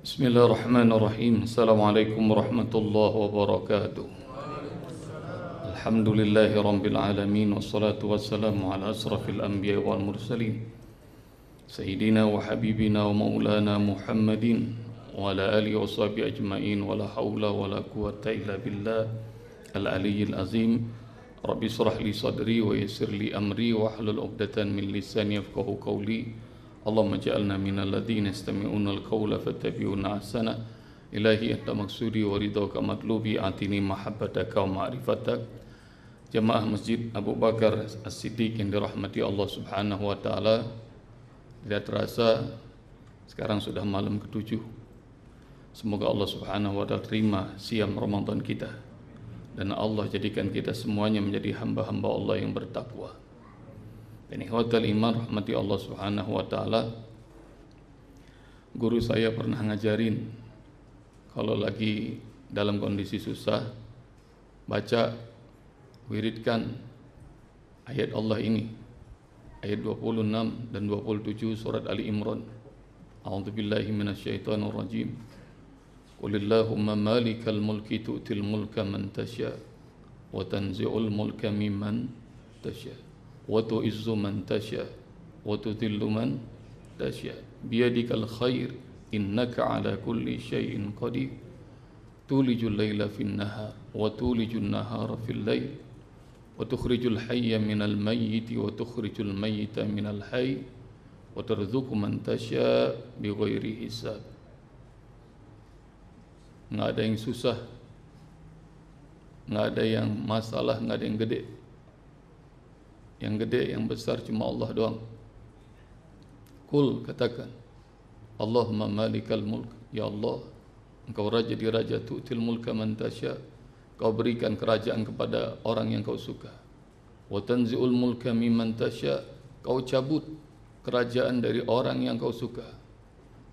بسم الله الرحمن الرحيم السلام عليكم ورحمة الله وبركاته الحمد لله رب العالمين والصلاة والسلام على أشرف الأنبياء والمرسلين سيدنا وحبيبنا ومولانا محمد وعلى آله وصحبه أجمعين ولا حول ولا قوة إلا بالله العلي العظيم رب اشرح لي صدري ويسر لي أمري واحلل عقدة من لساني يفقه قولي اللهم اجعلنا من الذين يستمعون القول فاتبعون احسنه إلهي أنت مقصودي ورضاك مطلوبي أعطني محبتك ومعرفتك Jemaah Masjid Abu Bakar As-Siddiq yang dirahmati Allah Subhanahu wa taala. Tidak terasa sekarang sudah malam ketujuh. Semoga Allah Subhanahu wa taala terima siam Ramadan kita dan Allah jadikan kita semuanya menjadi hamba-hamba Allah yang bertakwa. Dan ikhwatal iman rahmati Allah subhanahu wa ta'ala Guru saya pernah ngajarin Kalau lagi dalam kondisi susah Baca, wiridkan ayat Allah ini Ayat 26 dan 27 surat Ali Imran A'udzubillahi minasyaitonir rajim Qulillahumma malikal mulki tu'til mulka man tasya Wa tanzi'ul mulka mimman tasya' wa tu'izzu man tasya wa tudhillu man tasya biyadikal khair innaka ala kulli syai'in qadir tulijul laila fin nahar wa tulijun nahara fil lail wa tukhrijul hayya minal mayyiti wa tukhrijul mayyita minal hayy wa tarzuqu man hisab nggak ada yang susah nggak ada yang masalah nggak ada yang gede Yang gede, yang besar cuma Allah doang. Kul katakan, Allahumma malikal mulk, ya Allah, engkau raja di raja tu'til mulka man kau berikan kerajaan kepada orang yang kau suka. Wa tanzi'ul mulka mimman tasya, kau cabut kerajaan dari orang yang kau suka.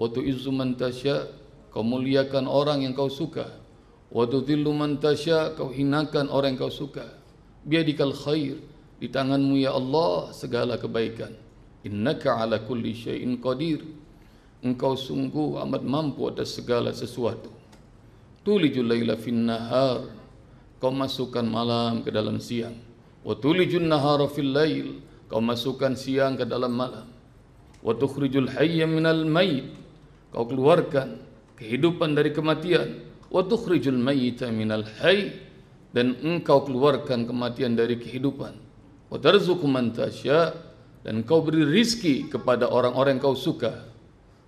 Wa tu'izzu man kau muliakan orang yang kau suka. Wa tudhillu man kau hinakan orang yang kau suka. Biadikal khair, Di tanganmu ya Allah segala kebaikan. Innaka ala kulli syai'in qadir. Engkau sungguh amat mampu atas segala sesuatu. Tulijul laila fin nahar. Kau masukkan malam ke dalam siang. Wa tulijun nahara fil lail. Kau masukkan siang ke dalam malam. Wa tukhrijul hayya minal mayyit. Kau keluarkan kehidupan dari kematian. Wa tukhrijul mayyita minal hayy dan engkau keluarkan kematian dari kehidupan wa tarzuqu man dan kau beri rizki kepada orang-orang yang kau suka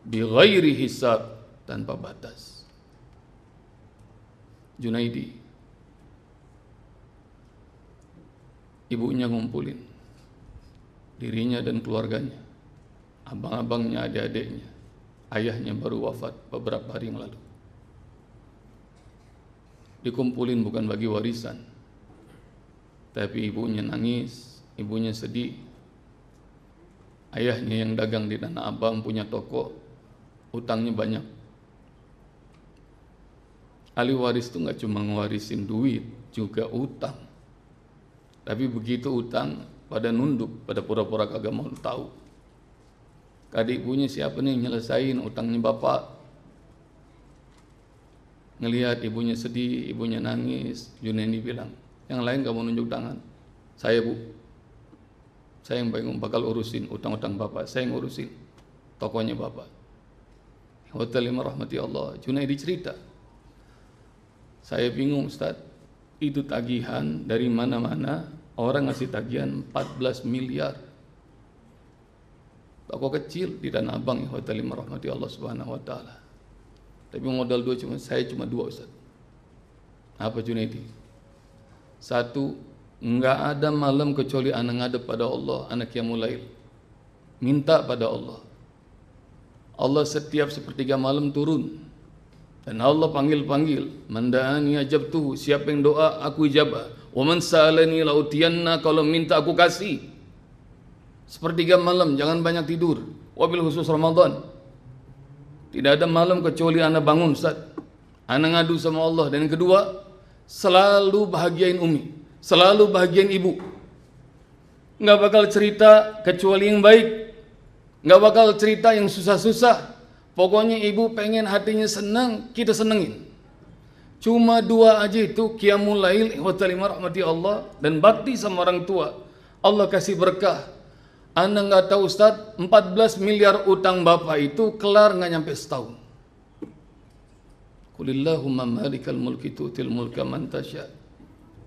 bi ghairi hisab tanpa batas Junaidi ibunya ngumpulin dirinya dan keluarganya abang-abangnya adik-adiknya ayahnya baru wafat beberapa hari yang lalu dikumpulin bukan bagi warisan tapi ibunya nangis ibunya sedih, ayahnya yang dagang di Tanah Abang punya toko, utangnya banyak. Ahli waris itu nggak cuma ngewarisin duit, juga utang. Tapi begitu utang, pada nunduk, pada pura-pura kagak mau tahu. Kadik ibunya siapa nih nyelesain utangnya bapak? Ngelihat ibunya sedih, ibunya nangis, Junaini bilang, yang lain gak mau nunjuk tangan. Saya bu, saya yang bingung bakal urusin utang-utang Bapak, saya yang urusin tokonya Bapak. Hotel lima rahmati Allah, Junaidi cerita. Saya bingung Ustaz, itu tagihan dari mana-mana, orang ngasih tagihan 14 miliar. Toko kecil di Tanah Abang, ya, Hotel lima rahmati Allah subhanahu wa ta'ala. Tapi modal dua cuma saya cuma dua Ustaz. Apa Junaidi? Satu Enggak ada malam kecuali anak ngadep pada Allah, anak yang mulai minta pada Allah. Allah setiap sepertiga malam turun dan Allah panggil-panggil, "Manda'ani tuh, Siapa yang doa, aku ijabah. "Wa man sa'alani Kalau minta aku kasih. Sepertiga malam jangan banyak tidur. Wabil khusus Ramadan. Tidak ada malam kecuali anak bangun, Ustaz. Anak ngadu sama Allah dan yang kedua, selalu bahagiain Umi. Selalu bagian ibu. Nggak bakal cerita kecuali yang baik. Nggak bakal cerita yang susah-susah. Pokoknya ibu pengen hatinya senang, kita senengin. Cuma dua aja itu qiyamul lail wa rahmati Allah dan bakti sama orang tua. Allah kasih berkah. Anda nggak tahu Ustaz, 14 miliar utang Bapak itu kelar nggak nyampe setahun. Qulillahumma malikal mulki tu'til mulka man tasya'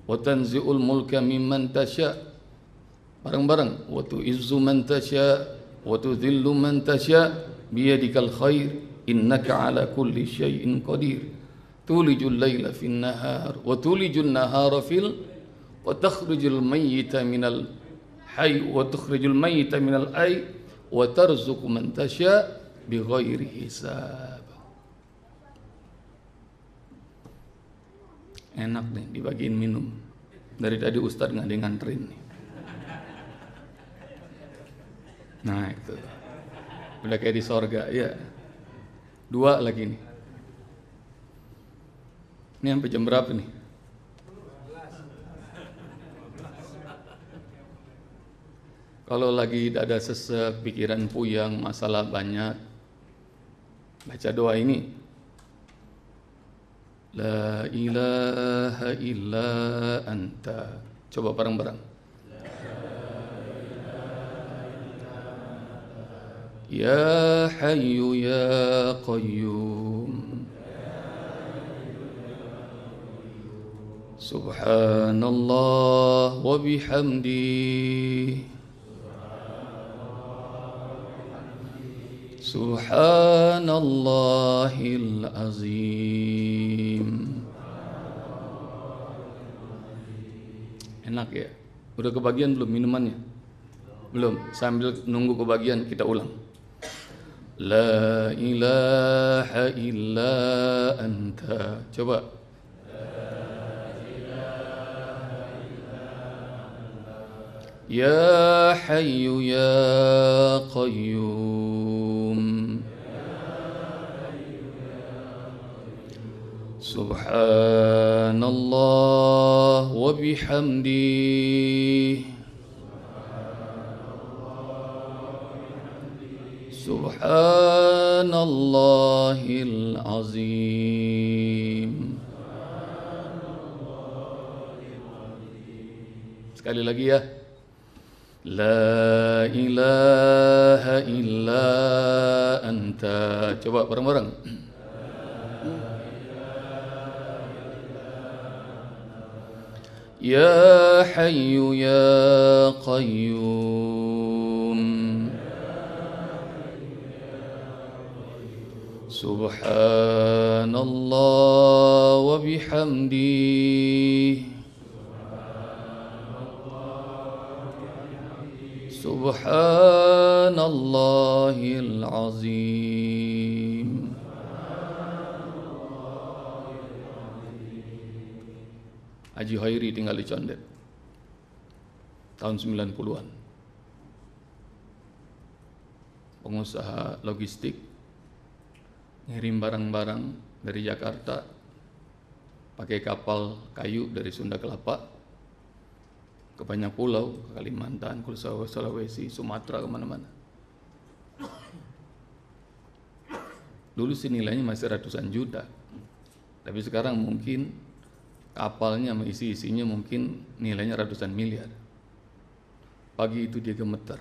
wa tanzi'ul mulka mimman tasya bareng-bareng wa tu'izzu man tasya wa tudhillu man tasya biyadikal khair innaka ala kulli syai'in qadir tulijul laila fin nahar wa tulijun nahara fil wa takhrijul mayyita minal hayy wa tukhrijul mayyita minal ay wa tarzuqu man tasya bighairi hisab enak nih dibagiin minum dari tadi Ustadz nggak ada nganterin nih. nah itu udah kayak di sorga ya dua lagi nih ini sampai jam berapa nih kalau lagi ada sesek pikiran puyang masalah banyak baca doa ini La ilaha illa anta Coba bareng-bareng Ya Hayyu Ya Qayyum Subhanallah wa Subhanallahil azim. Enak ya? Udah kebagian belum minumannya? Belum. Sambil nunggu kebagian kita ulang. La ilaha illa anta. Coba. Ya Hayyu Ya Qayyum سبحان الله وبحمده سبحان الله العظيم سبحان الله العظيم لا إله إلا أنت جواب bareng يا حي يا قيوم سبحان الله وبحمده سبحان الله العظيم Hoiri tinggal di Condet tahun 90-an pengusaha logistik ngirim barang-barang dari Jakarta pakai kapal kayu dari Sunda Kelapa ke banyak pulau, ke Kalimantan, ke Sulawesi, Sumatera, kemana-mana. Dulu sih nilainya masih ratusan juta, tapi sekarang mungkin kapalnya isi isinya mungkin nilainya ratusan miliar. Pagi itu dia gemeter.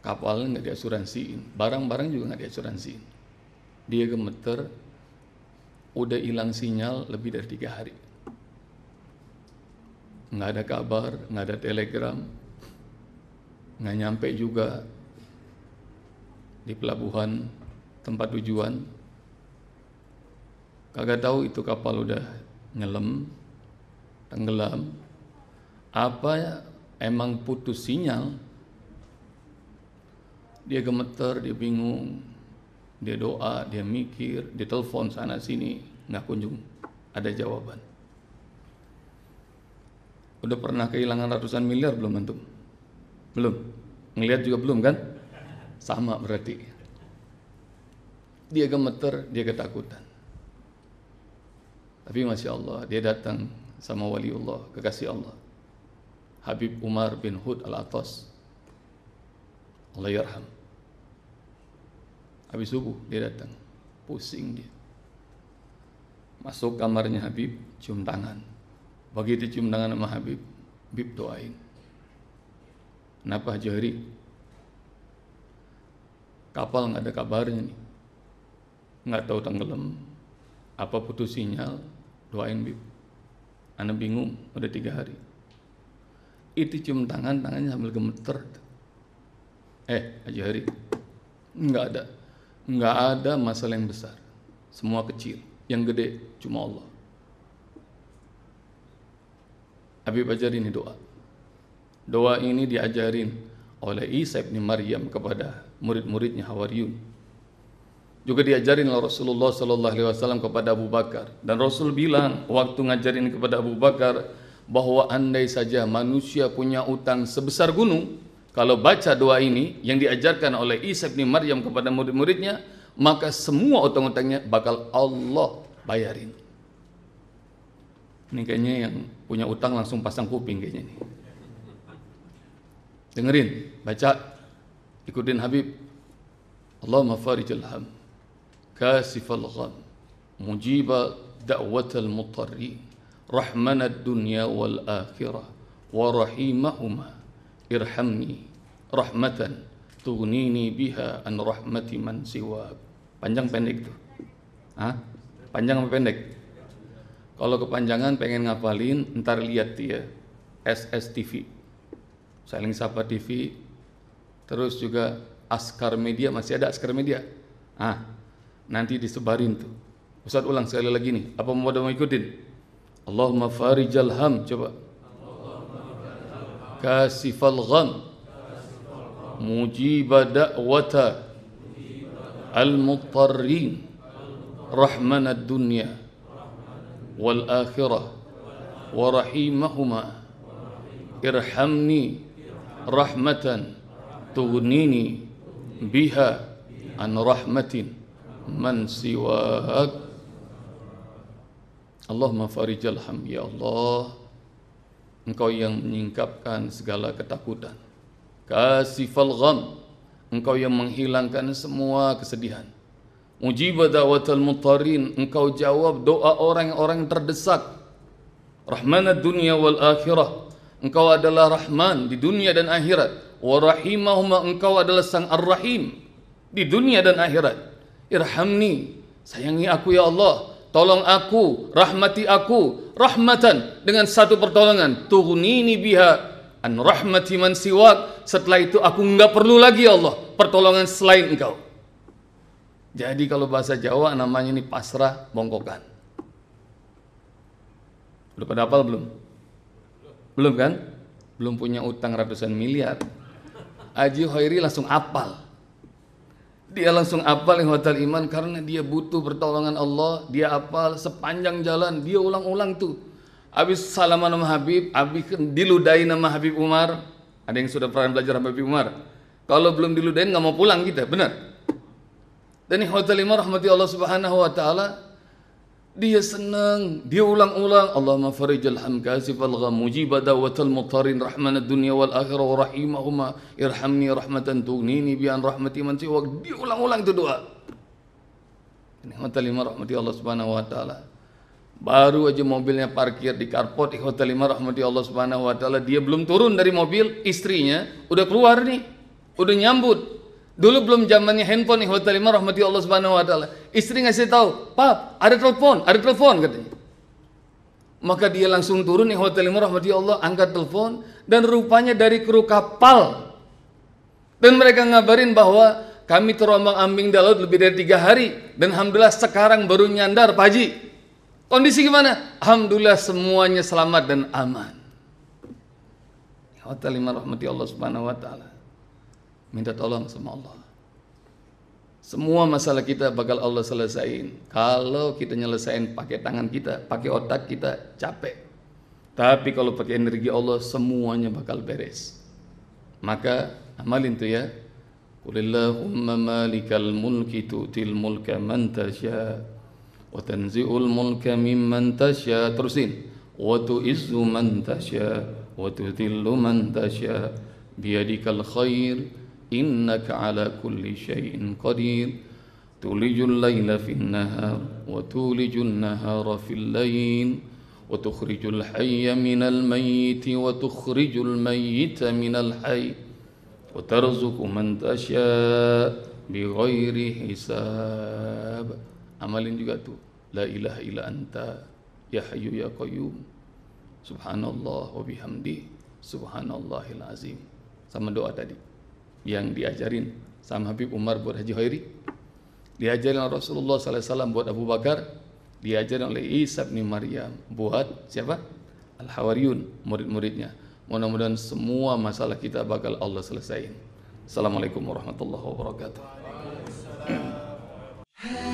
Kapalnya nggak diasuransiin, barang-barang juga nggak diasuransiin. Dia gemeter, udah hilang sinyal lebih dari tiga hari. Nggak ada kabar, nggak ada telegram, nggak nyampe juga di pelabuhan tempat tujuan kagak tahu itu kapal udah ngelem, tenggelam apa ya, emang putus sinyal dia gemeter dia bingung dia doa dia mikir dia telepon sana sini nggak kunjung ada jawaban udah pernah kehilangan ratusan miliar belum antum belum ngelihat juga belum kan sama berarti dia gemeter dia ketakutan tapi Masya Allah, dia datang sama waliullah, kekasih Allah. Habib Umar bin Hud al-Atas. Allah yarham. Habis subuh dia datang. Pusing dia. Masuk kamarnya Habib, cium tangan. Begitu cium tangan sama Habib, Habib doain. Kenapa Haji Kapal nggak ada kabarnya nih. Nggak tahu tenggelam, apa putus sinyal, doain bib anak bingung udah tiga hari itu cium tangan tangannya sambil gemeter eh aja hari nggak ada nggak ada masalah yang besar semua kecil yang gede cuma Allah Abi Bajar ini doa doa ini diajarin oleh Isa bin Maryam kepada murid-muridnya Hawariyun juga diajarin oleh Rasulullah Sallallahu Alaihi Wasallam kepada Abu Bakar. Dan Rasul bilang waktu ngajarin kepada Abu Bakar bahwa andai saja manusia punya utang sebesar gunung, kalau baca doa ini yang diajarkan oleh Isa bin Maryam kepada murid-muridnya, maka semua utang-utangnya bakal Allah bayarin. Ini kayaknya yang punya utang langsung pasang kuping kayaknya nih. Dengerin, baca, ikutin Habib. Allahumma farijil ham. كاسف الغم مجيب دعوة المضطرين رحمنا الدنيا والآخرة ورحيمهما irhamni rahmatan tughnini biha an rahmati man siwak. Panjang pendek tuh. Hah? Panjang apa pendek? Kalau kepanjangan pengen ngapalin, ntar lihat dia SSTV. Saling Sapa TV. Terus juga Askar Media masih ada Askar Media. Ah, nanti disebarin tuh. Ustaz ulang sekali lagi nih, apa mau ada mau ikutin? Allahumma farijal ham, coba. Kasifal gham. Mujiba da'wata. Al-muttarrin. Rahman ad-dunya. Wal-akhirah. Warahimahuma. Irhamni. Rahmatan. Tughnini. Biha. An rahmatin. man siwak Allahumma farijal ham ya Allah engkau yang menyingkapkan segala ketakutan kasifal gham engkau yang menghilangkan semua kesedihan mujiba da'watal mutarin engkau jawab doa orang-orang terdesak rahman dunia wal akhirah engkau adalah rahman di dunia dan akhirat wa rahimahuma engkau adalah sang ar-rahim di dunia dan akhirat Irhamni, sayangi aku ya Allah, tolong aku, rahmati aku, rahmatan dengan satu pertolongan, tughnini biha an rahmati man siwak. Setelah itu aku enggak perlu lagi ya Allah pertolongan selain engkau. Jadi kalau bahasa Jawa namanya ini pasrah bongkokan. Udah pada apal belum? Belum kan? Belum punya utang ratusan miliar. Aji Hoiri langsung apal. Dia langsung apal hotel iman karena dia butuh pertolongan Allah. Dia apal sepanjang jalan, dia ulang-ulang tuh. Habis salaman sama Habib, habis diludahi nama Habib Umar. Ada yang sudah pernah belajar sama Habib Umar. Kalau belum diludahin nggak mau pulang kita, benar. Dan hotel iman rahmati Allah Subhanahu wa taala, dia senang, dia ulang-ulang. Allahumma farijal hamkasi fal gham mujiba dawatal mutarin rahman dunya wal akhirah wa rahimahuma irhamni rahmatan tughnini bi an rahmati man siwak. Dia ulang-ulang itu doa. Hotel lima rahmati Allah Subhanahu wa taala. Baru aja mobilnya parkir di carport Hotel lima rahmati Allah subhanahu wa ta'ala Dia belum turun dari mobil Istrinya udah keluar nih Udah nyambut Dulu belum zamannya handphone hotel lima rahmati Allah subhanahu wa ta'ala. Istri ngasih tahu, pap ada telepon, ada telepon katanya. Maka dia langsung turun hotel lima rahmati Allah angkat telepon. Dan rupanya dari kru kapal. Dan mereka ngabarin bahwa kami terombang ambing dalam lebih dari tiga hari. Dan Alhamdulillah sekarang baru nyandar paji. Kondisi gimana? Alhamdulillah semuanya selamat dan aman. hotel lima rahmati Allah subhanahu wa ta'ala. Minta tolong sama Allah. Semua masalah kita bakal Allah selesain. Kalau kita nyelesain pakai tangan kita, pakai otak kita, capek. Tapi kalau pakai energi Allah, semuanya bakal beres. Maka amalin tuh ya. Qulillahumma malikal mulki tu'til mulka man tasya wa tanzi'ul mulka mimman tasya. Terusin. Wa tu'izzu man tasya wa tudhillu man tasya biyadikal khair إنك على كل شيء قدير تولج الليل في النهار وتولج النهار في الليل وتخرج الحي من الميت وتخرج الميت من الحي وترزق من تشاء بغير حساب عمل juga لا إله إلا أنت يا حي يا قيوم سبحان الله وبحمده سبحان الله العظيم sama doa tadi yang diajarin sama Habib Umar buat Haji Hoiri diajarin oleh Rasulullah SAW buat Abu Bakar diajarin oleh Isa bin Maryam buat siapa? Al-Hawariyun murid-muridnya mudah-mudahan semua masalah kita bakal Allah selesaikan Assalamualaikum warahmatullahi wabarakatuh